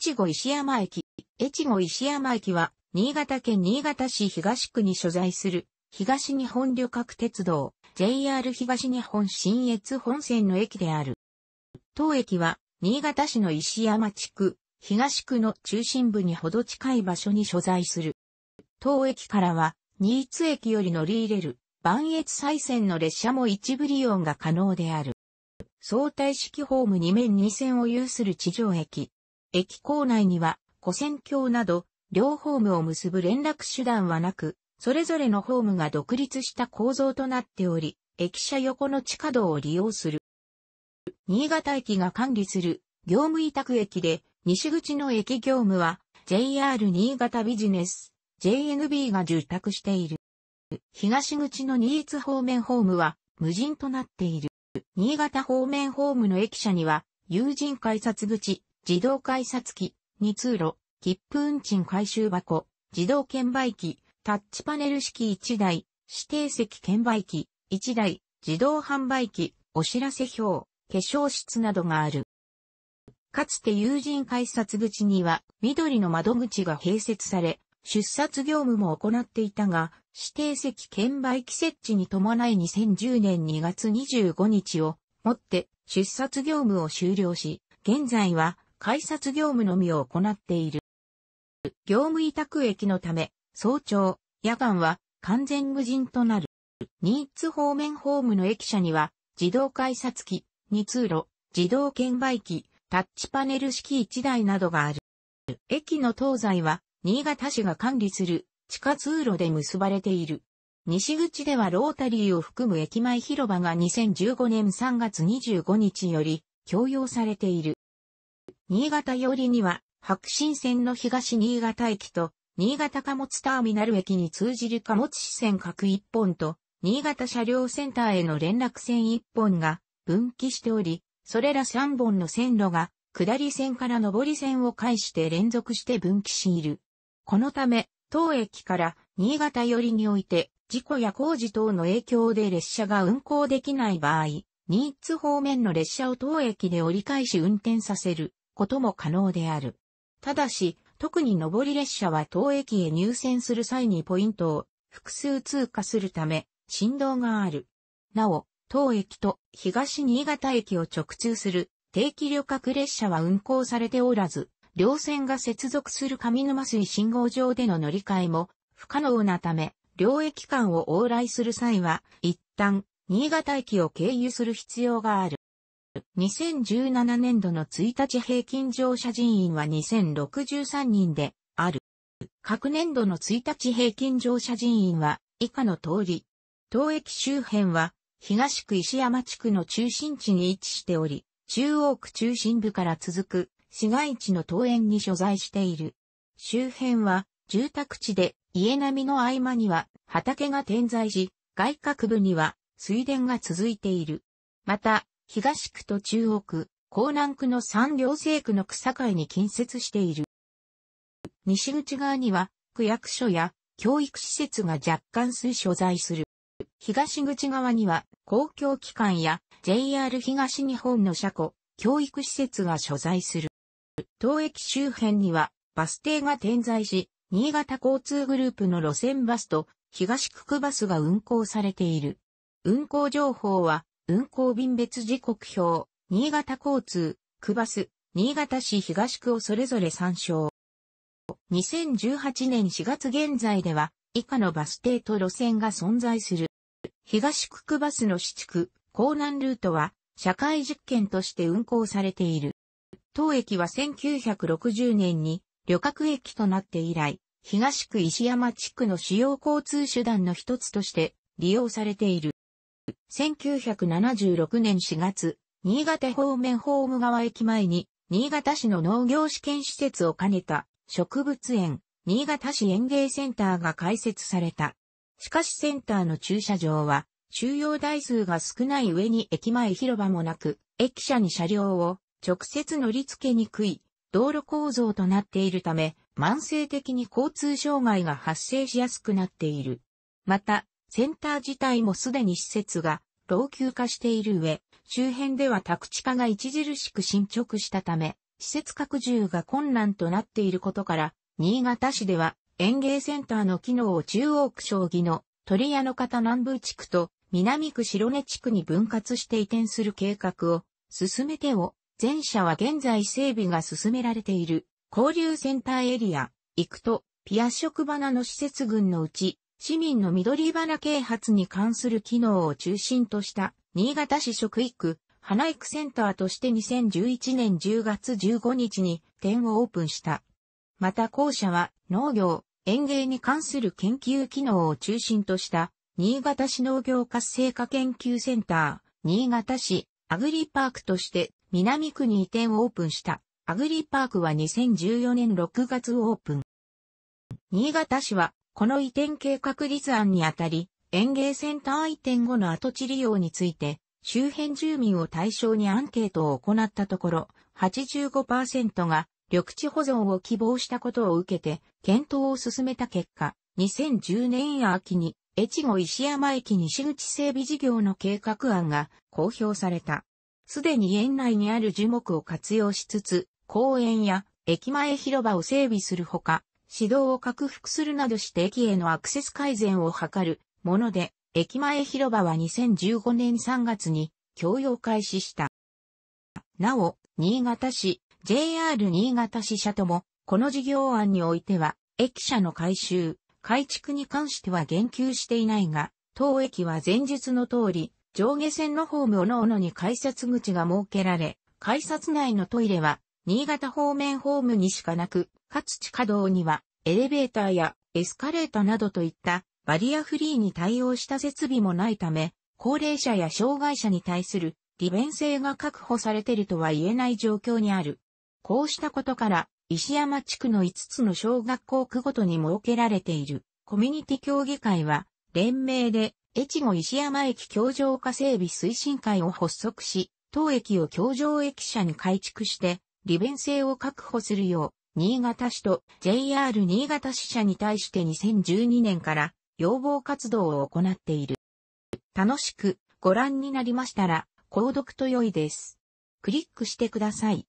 越後石山駅。越後石山駅は、新潟県新潟市東区に所在する、東日本旅客鉄道、JR 東日本新越本線の駅である。当駅は、新潟市の石山地区、東区の中心部にほど近い場所に所在する。当駅からは、新津駅より乗り入れる、万越再線の列車も一部利用が可能である。相対式ホーム2面2線を有する地上駅。駅構内には、古線橋など、両ホームを結ぶ連絡手段はなく、それぞれのホームが独立した構造となっており、駅舎横の地下道を利用する。新潟駅が管理する業務委託駅で、西口の駅業務は JR 新潟ビジネス、JNB が受託している。東口の新津方面ホームは無人となっている。新潟方面ホームの駅舎には、友人改札口、自動改札機、2通路、切符運賃回収箱、自動券売機、タッチパネル式1台、指定席券売機、1台、自動販売機、お知らせ表、化粧室などがある。かつて友人改札口には緑の窓口が併設され、出札業務も行っていたが、指定席券売機設置に伴い2010年2月25日をもって出札業務を終了し、現在は改札業務のみを行っている。業務委託駅のため、早朝、夜間は完全無人となる。ニーツ方面ホームの駅舎には、自動改札機、二通路、自動券売機、タッチパネル式1台などがある。駅の東西は、新潟市が管理する地下通路で結ばれている。西口ではロータリーを含む駅前広場が2015年3月25日より共用されている。新潟寄りには、白新線の東新潟駅と、新潟貨物ターミナル駅に通じる貨物支線各一本と、新潟車両センターへの連絡線一本が分岐しており、それら三本の線路が、下り線から上り線を介して連続して分岐している。このため、当駅から新潟寄りにおいて、事故や工事等の影響で列車が運行できない場合、新津方面の列車を当駅で折り返し運転させることも可能である。ただし、特に上り列車は当駅へ入線する際にポイントを複数通過するため、振動がある。なお、当駅と東新潟駅を直通する定期旅客列車は運行されておらず、両線が接続する上沼水信号場での乗り換えも不可能なため、両駅間を往来する際は、一旦、新潟駅を経由する必要がある。2017年度の1日平均乗車人員は2063人である。各年度の1日平均乗車人員は以下の通り。当駅周辺は東区石山地区の中心地に位置しており、中央区中心部から続く市街地の東園に所在している。周辺は住宅地で家並みの合間には畑が点在し、外郭部には水田が続いている。また、東区と中央区、江南区の三行政区の草境に近接している。西口側には、区役所や教育施設が若干数所在する。東口側には、公共機関や JR 東日本の車庫、教育施設が所在する。当駅周辺には、バス停が点在し、新潟交通グループの路線バスと東区区バスが運行されている。運行情報は運行便別時刻表、新潟交通、区バス、新潟市東区をそれぞれ参照。2018年4月現在では、以下のバス停と路線が存在する。東区区バスの市地区、港南ルートは、社会実験として運行されている。当駅は1960年に旅客駅となって以来、東区石山地区の主要交通手段の一つとして利用されている。1976年4月、新潟方面ホーム川駅前に、新潟市の農業試験施設を兼ねた植物園、新潟市園芸センターが開設された。しかしセンターの駐車場は、収容台数が少ない上に駅前広場もなく、駅舎に車両を直接乗り付けにくい道路構造となっているため、慢性的に交通障害が発生しやすくなっている。また、センター自体もすでに施設が老朽化している上、周辺では宅地化が著しく進捗したため、施設拡充が困難となっていることから、新潟市では園芸センターの機能を中央区将棋の鳥屋の方南部地区と南区白根地区に分割して移転する計画を進めてを、前者は現在整備が進められている交流センターエリア、行くと、ピア食花の施設群のうち、市民の緑花啓発に関する機能を中心とした新潟市食育花育センターとして2011年10月15日に店をオープンした。また校舎は農業、園芸に関する研究機能を中心とした新潟市農業活性化研究センター、新潟市アグリパークとして南区に移転をオープンした。アグリパークは2014年6月オープン。新潟市はこの移転計画立案にあたり、園芸センター移転後の跡地利用について、周辺住民を対象にアンケートを行ったところ、85%が緑地保存を希望したことを受けて、検討を進めた結果、2010年秋に、越後石山駅西口整備事業の計画案が公表された。すでに園内にある樹木を活用しつつ、公園や駅前広場を整備するほか、指導を拡幅するなどして駅へのアクセス改善を図るもので、駅前広場は2015年3月に供用開始した。なお、新潟市、JR 新潟支社とも、この事業案においては、駅舎の改修、改築に関しては言及していないが、当駅は前述の通り、上下線のホームおのおのに改札口が設けられ、改札内のトイレは新潟方面ホームにしかなく、かつ地下道にはエレベーターやエスカレーターなどといったバリアフリーに対応した設備もないため、高齢者や障害者に対する利便性が確保されているとは言えない状況にある。こうしたことから、石山地区の5つの小学校区ごとに設けられているコミュニティ協議会は、連名で、越後石山駅協場化整備推進会を発足し、当駅を協場駅舎に改築して、利便性を確保するよう、新潟市と JR 新潟支社に対して2012年から要望活動を行っている。楽しくご覧になりましたら、購読と良いです。クリックしてください。